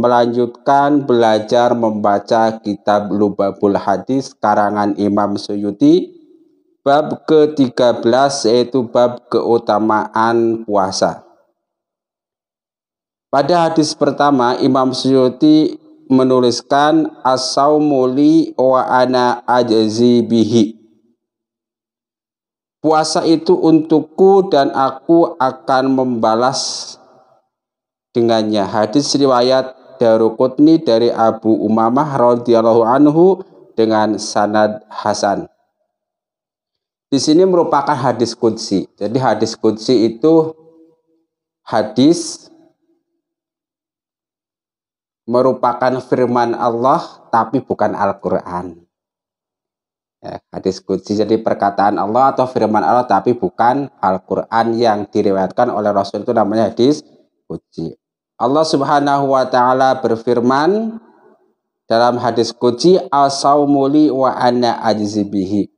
melanjutkan belajar membaca kitab Lubabul Hadis karangan Imam Suyuti bab ke-13 yaitu bab keutamaan puasa. Pada hadis pertama Imam Suyuti menuliskan as-saumuli wa ana ajzi bihi. Puasa itu untukku dan aku akan membalas dengannya. Hadis riwayat Daruqutni dari Abu Umamah radhiyallahu anhu dengan sanad hasan. Di sini merupakan hadis kunci. Jadi hadis kunci itu hadis merupakan firman Allah tapi bukan Al-Qur'an. Ya, hadis kunci. jadi perkataan Allah atau firman Allah tapi bukan Al-Qur'an yang diriwayatkan oleh Rasul itu namanya hadis kunci. Allah Subhanahu wa taala berfirman dalam hadis kunci asaumuli wa ana ajzibihi.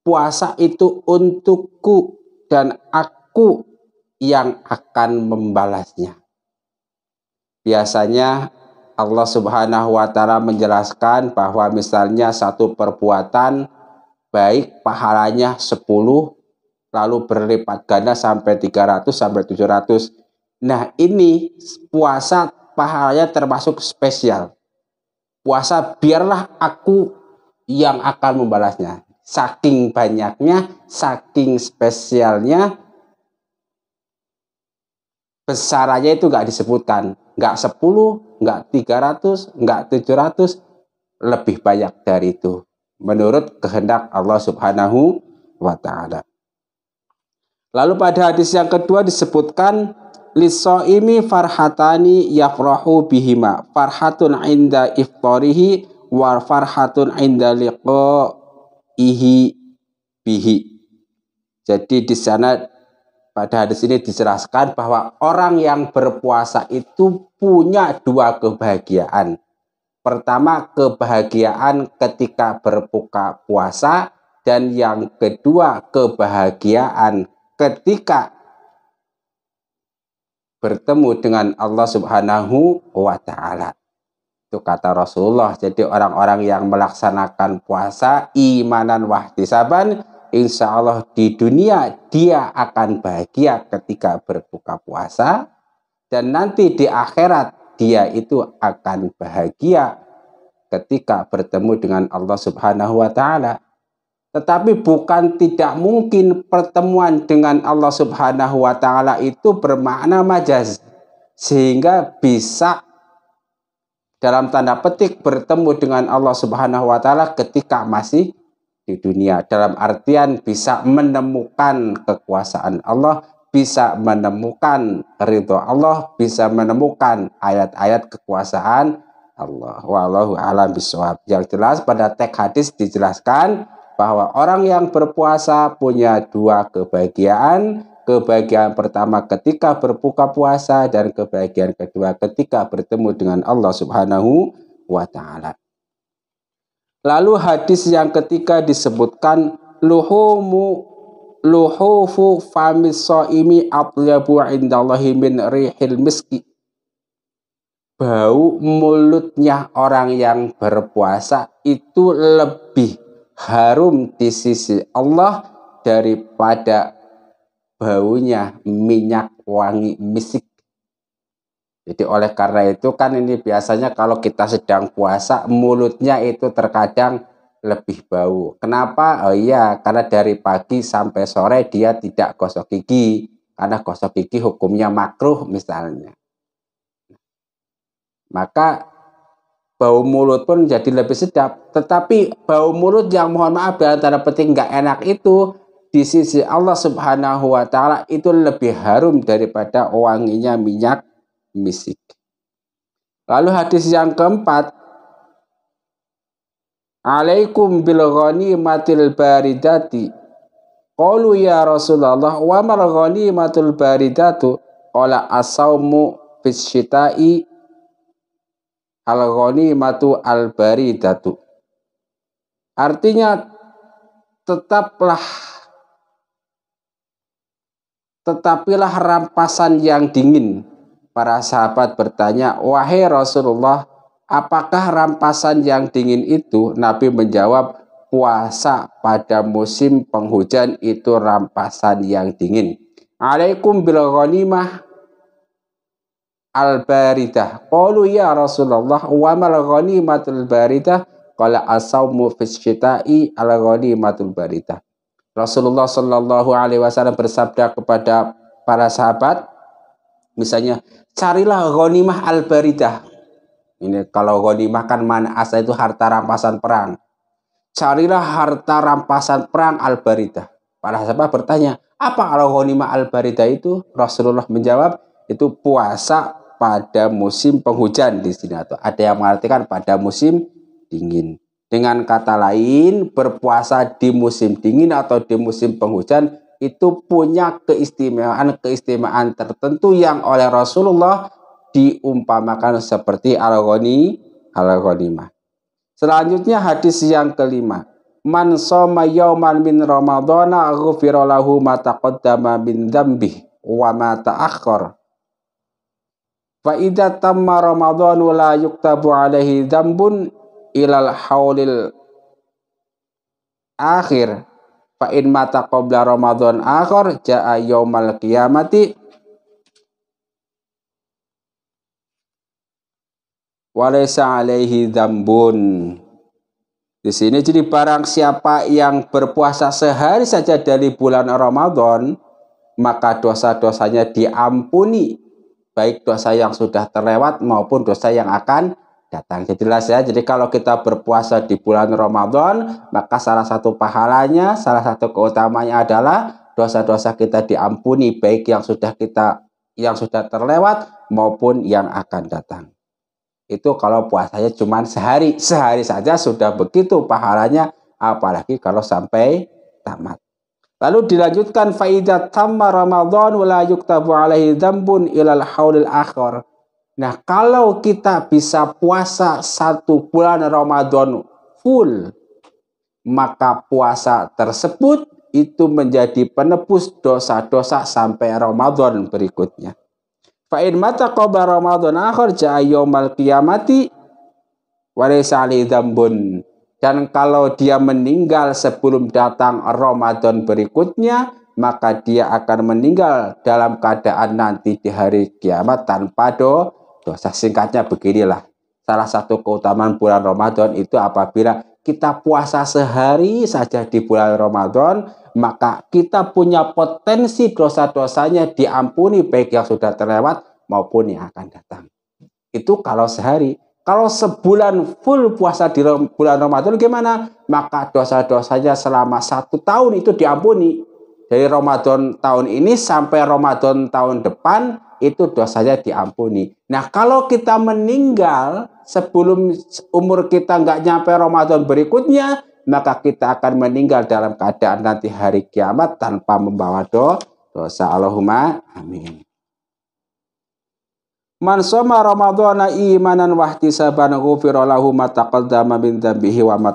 Puasa itu untukku dan aku yang akan membalasnya. Biasanya Allah Subhanahu wa taala menjelaskan bahwa misalnya satu perbuatan baik pahalanya 10 lalu berlipat ganda sampai 300 sampai 700 Nah, ini puasa pahalanya termasuk spesial. Puasa biarlah aku yang akan membalasnya. Saking banyaknya, saking spesialnya, besarannya itu nggak disebutkan. Nggak 10, nggak 300, nggak 700, lebih banyak dari itu. Menurut kehendak Allah subhanahu wa ta'ala. Lalu pada hadis yang kedua disebutkan lisoimi farhatani yafrahu bihima farhatun inda iftarihi war farhatun inda ihi bihi jadi di sana pada hadis ini diserahkan bahwa orang yang berpuasa itu punya dua kebahagiaan. Pertama, kebahagiaan ketika berbuka puasa dan yang kedua, kebahagiaan ketika bertemu dengan Allah Subhanahu wa taala. Itu kata Rasulullah. Jadi orang-orang yang melaksanakan puasa imanan wahtisaban insya Allah di dunia dia akan bahagia ketika berbuka puasa dan nanti di akhirat dia itu akan bahagia ketika bertemu dengan Allah Subhanahu wa taala tetapi bukan tidak mungkin pertemuan dengan Allah Subhanahu wa taala itu bermakna majaz sehingga bisa dalam tanda petik bertemu dengan Allah Subhanahu wa taala ketika masih di dunia dalam artian bisa menemukan kekuasaan Allah, bisa menemukan ridho Allah, bisa menemukan ayat-ayat kekuasaan Allah. Wallahu a'lam Yang jelas pada teks hadis dijelaskan bahwa orang yang berpuasa punya dua kebahagiaan. Kebahagiaan pertama ketika berbuka puasa dan kebahagiaan kedua ketika bertemu dengan Allah Subhanahu wa taala. Lalu hadis yang ketiga disebutkan luhumu luhufu famis soimi indallahi min rihil miski. Bau mulutnya orang yang berpuasa itu lebih harum di sisi Allah daripada baunya minyak wangi misik. Jadi oleh karena itu kan ini biasanya kalau kita sedang puasa mulutnya itu terkadang lebih bau. Kenapa? Oh iya, karena dari pagi sampai sore dia tidak gosok gigi. Karena gosok gigi hukumnya makruh misalnya. Maka bau mulut pun jadi lebih sedap. Tetapi bau mulut yang mohon maaf ya, antara penting nggak enak itu di sisi Allah Subhanahu wa taala itu lebih harum daripada wanginya minyak misik. Lalu hadis yang keempat Alaikum bil ghanimatil baridati. Qalu ya Rasulullah wa mar ghanimatul baridatu? Qala as fis syita'i Al-ghanimatu al-baridatu. Artinya tetaplah tetapilah rampasan yang dingin. Para sahabat bertanya, "Wahai Rasulullah, apakah rampasan yang dingin itu?" Nabi menjawab, "Puasa pada musim penghujan itu rampasan yang dingin." Alaikum bil al-baridah. Qalu ya Rasulullah wa mal ghanimatul baridah? Qala asawmu fisyita'i al-ghanimatul baridah. Rasulullah Shallallahu alaihi wasallam bersabda kepada para sahabat misalnya carilah ghanimah al-baridah. Ini kalau ghanimah kan mana asal itu harta rampasan perang. Carilah harta rampasan perang al-baridah. Para sahabat bertanya, apa al-ghanimah al-baridah itu? Rasulullah menjawab, itu puasa pada musim penghujan di sini atau ada yang mengartikan pada musim dingin. Dengan kata lain, berpuasa di musim dingin atau di musim penghujan itu punya keistimewaan-keistimewaan tertentu yang oleh Rasulullah diumpamakan seperti al-ghani al-ghanimah. Selanjutnya hadis yang kelima. Man soma yauman min ramadhana ghufira lahu ma taqaddama min wa ma ta'akhkhara Fa idza tamma ramadhanu la yuktabu alaihi dzambun ilal haulil akhir fa in mata qabla ramadhan akhir jaa yaumal qiyamati walaysa alaihi dzambun di sini jadi barang siapa yang berpuasa sehari saja dari bulan Ramadan maka dosa-dosanya diampuni baik dosa yang sudah terlewat maupun dosa yang akan datang. Jadi jelas ya. Jadi kalau kita berpuasa di bulan Ramadan, maka salah satu pahalanya, salah satu keutamanya adalah dosa-dosa kita diampuni baik yang sudah kita yang sudah terlewat maupun yang akan datang. Itu kalau puasanya cuma sehari, sehari saja sudah begitu pahalanya apalagi kalau sampai tamat. Lalu dilanjutkan faidat tamma Ramadan wala yuktabu alaihi dzambun ilal haulil akhir. Nah, kalau kita bisa puasa satu bulan Ramadan full, maka puasa tersebut itu menjadi penebus dosa-dosa sampai Ramadan berikutnya. Fa'in mata kobar Ramadan akhir ja'a yaumal qiyamati walaysa dzambun. Dan kalau dia meninggal sebelum datang Ramadan berikutnya, maka dia akan meninggal dalam keadaan nanti di hari kiamat tanpa do, dosa. Singkatnya beginilah. Salah satu keutamaan bulan Ramadan itu apabila kita puasa sehari saja di bulan Ramadan, maka kita punya potensi dosa-dosanya diampuni baik yang sudah terlewat maupun yang akan datang. Itu kalau sehari. Kalau sebulan full puasa di bulan Ramadan gimana? Maka dosa-dosanya selama satu tahun itu diampuni. Dari Ramadan tahun ini sampai Ramadan tahun depan itu dosanya diampuni. Nah kalau kita meninggal sebelum umur kita nggak nyampe Ramadan berikutnya, maka kita akan meninggal dalam keadaan nanti hari kiamat tanpa membawa dosa. Allahumma amin. Man soma Ramadhana imanan wahtisaban ghufira lahu ma taqaddama min dzambihi wa ma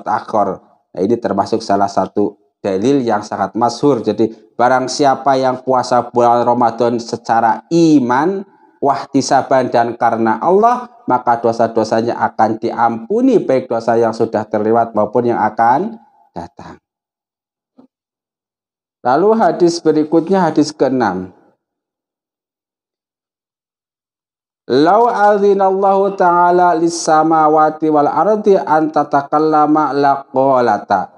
Nah, ini termasuk salah satu dalil yang sangat masyhur. Jadi, barang siapa yang puasa bulan Ramadan secara iman, wahtisaban dan karena Allah, maka dosa-dosanya akan diampuni baik dosa yang sudah terlewat maupun yang akan datang. Lalu hadis berikutnya hadis ke-6. Lau azinallahu ta'ala lissamawati wal ardi an tatakallama laqolata.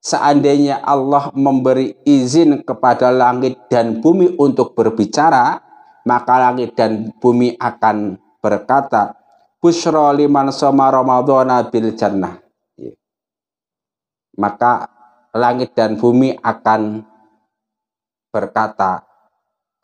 Seandainya Allah memberi izin kepada langit dan bumi untuk berbicara, maka langit dan bumi akan berkata, Bushro liman soma ramadona bil jannah. Ya. Maka langit dan bumi akan berkata,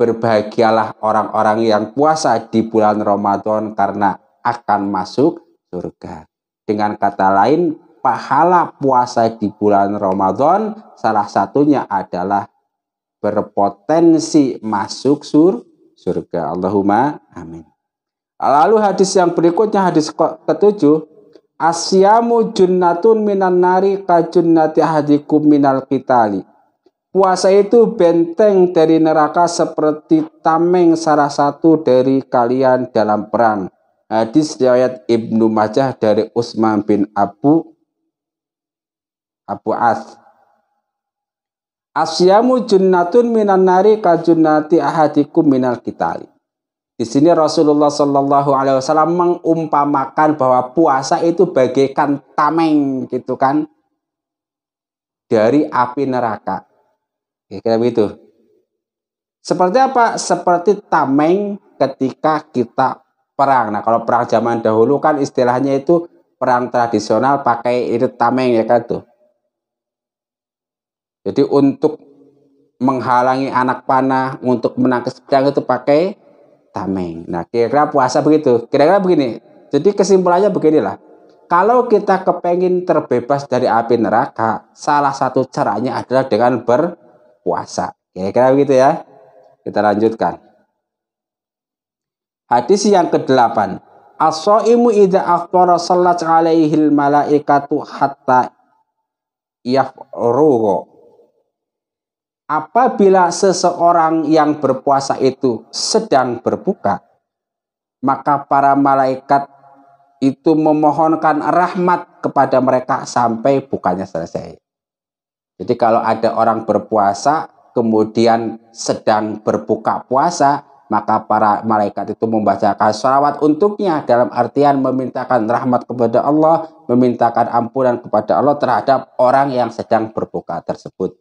Berbahagialah orang-orang yang puasa di bulan Ramadan karena akan masuk surga. Dengan kata lain, pahala puasa di bulan Ramadan salah satunya adalah berpotensi masuk sur surga. Allahumma amin. Lalu hadis yang berikutnya hadis ketujuh Asyamu junnatun minan nari kajunnati ahadikum minal kitali. Puasa itu benteng dari neraka seperti tameng salah satu dari kalian dalam perang. Hadis riwayat Ibnu Majah dari Utsman bin Abu Abu As. Asyamu junnatun minan nari junnati ahadikum minal kitali. Di sini Rasulullah Shallallahu Alaihi Wasallam mengumpamakan bahwa puasa itu bagaikan tameng gitu kan dari api neraka Kira-kira begitu. Seperti apa? Seperti tameng ketika kita perang. Nah, kalau perang zaman dahulu kan istilahnya itu perang tradisional pakai itu tameng ya kan tuh. Jadi untuk menghalangi anak panah, untuk menangkis pedang itu pakai tameng. Nah, kira-kira puasa begitu. Kira-kira begini. Jadi kesimpulannya beginilah. Kalau kita kepengen terbebas dari api neraka, salah satu caranya adalah dengan ber puasa. Kira-kira begitu ya. Kita lanjutkan. Hadis yang ke-8. as shaimu idza afṭara sallat alaihi malaikatu hatta yafruhu. Apabila seseorang yang berpuasa itu sedang berbuka, maka para malaikat itu memohonkan rahmat kepada mereka sampai bukanya selesai. Jadi kalau ada orang berpuasa kemudian sedang berbuka puasa, maka para malaikat itu membacakan salawat untuknya dalam artian memintakan rahmat kepada Allah, memintakan ampunan kepada Allah terhadap orang yang sedang berbuka tersebut.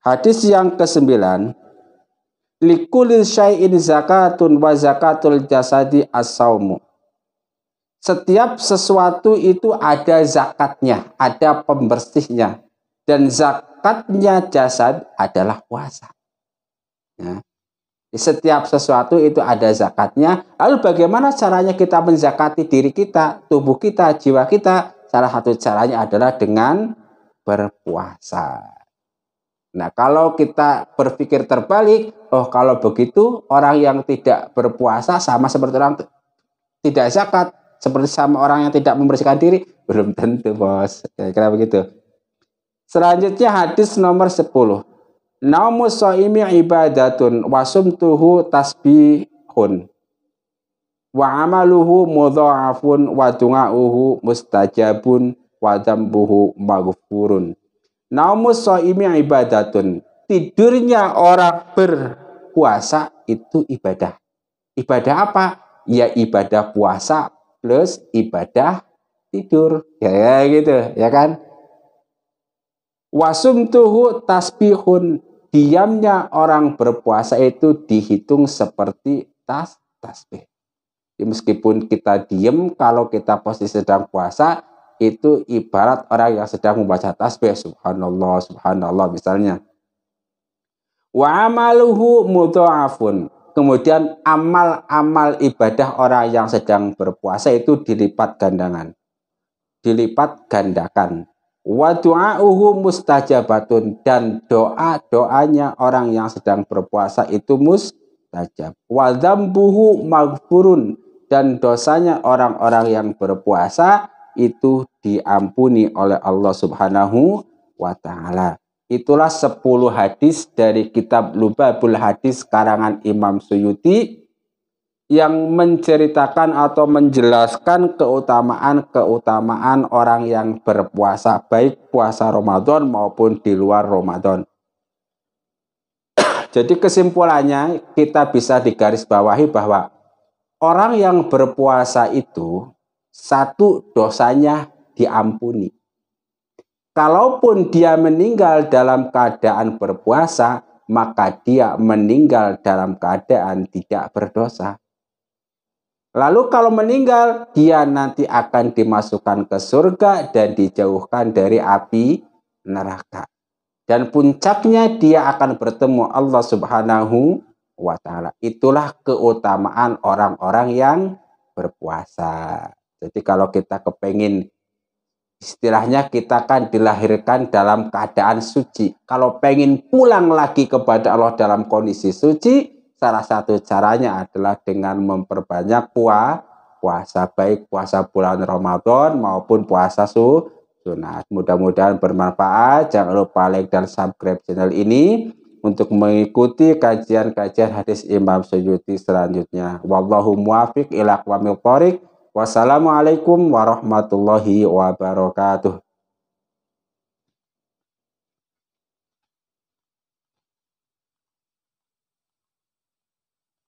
Hadis yang kesembilan, likulil syai'in zakatun wa zakatul jasadi as Setiap sesuatu itu ada zakatnya, ada pembersihnya, dan zakatnya jasad adalah puasa. Ya. setiap sesuatu itu ada zakatnya. Lalu bagaimana caranya kita menzakati diri kita, tubuh kita, jiwa kita? Salah satu caranya adalah dengan berpuasa. Nah, kalau kita berpikir terbalik, oh kalau begitu orang yang tidak berpuasa sama seperti orang tidak zakat, seperti sama orang yang tidak membersihkan diri, belum tentu, Bos. Kira-kira begitu. Selanjutnya hadis nomor 10. Naumus soimi ibadatun wasumtuhu tasbihun wa amaluhu mudha'afun wa du'a'uhu mustajabun wa dambuhu maghfurun. Naumus soimi ibadatun. Tidurnya orang berpuasa itu ibadah. Ibadah apa? Ya ibadah puasa plus ibadah tidur. Ya, ya gitu, ya kan? Wasumtuhu tasbihun. Diamnya orang berpuasa itu dihitung seperti tas tasbih. Ya, meskipun kita diam, kalau kita posisi sedang puasa, itu ibarat orang yang sedang membaca tasbih. Subhanallah, subhanallah misalnya. Wa amaluhu muta'afun. Kemudian amal-amal ibadah orang yang sedang berpuasa itu dilipat gandangan. Dilipat gandakan wa mustajabatun dan doa-doanya orang yang sedang berpuasa itu mustajab. Wa dzambuhu maghfurun dan dosanya orang-orang yang berpuasa itu diampuni oleh Allah Subhanahu wa taala. Itulah 10 hadis dari kitab Lubabul Hadis karangan Imam Suyuti yang menceritakan atau menjelaskan keutamaan-keutamaan orang yang berpuasa, baik puasa Ramadan maupun di luar Ramadan. Jadi kesimpulannya kita bisa digarisbawahi bahwa orang yang berpuasa itu satu dosanya diampuni. Kalaupun dia meninggal dalam keadaan berpuasa, maka dia meninggal dalam keadaan tidak berdosa. Lalu kalau meninggal, dia nanti akan dimasukkan ke surga dan dijauhkan dari api neraka. Dan puncaknya dia akan bertemu Allah Subhanahu wa taala. Itulah keutamaan orang-orang yang berpuasa. Jadi kalau kita kepengin, istilahnya kita kan dilahirkan dalam keadaan suci. Kalau pengen pulang lagi kepada Allah dalam kondisi suci, Salah satu caranya adalah dengan memperbanyak puasa, puasa baik puasa bulan Ramadan maupun puasa su sunat. Mudah-mudahan bermanfaat. Jangan lupa like dan subscribe channel ini untuk mengikuti kajian-kajian hadis Imam Suyuti selanjutnya. Wallahu muwafiq ila aqwamil Wassalamualaikum warahmatullahi wabarakatuh.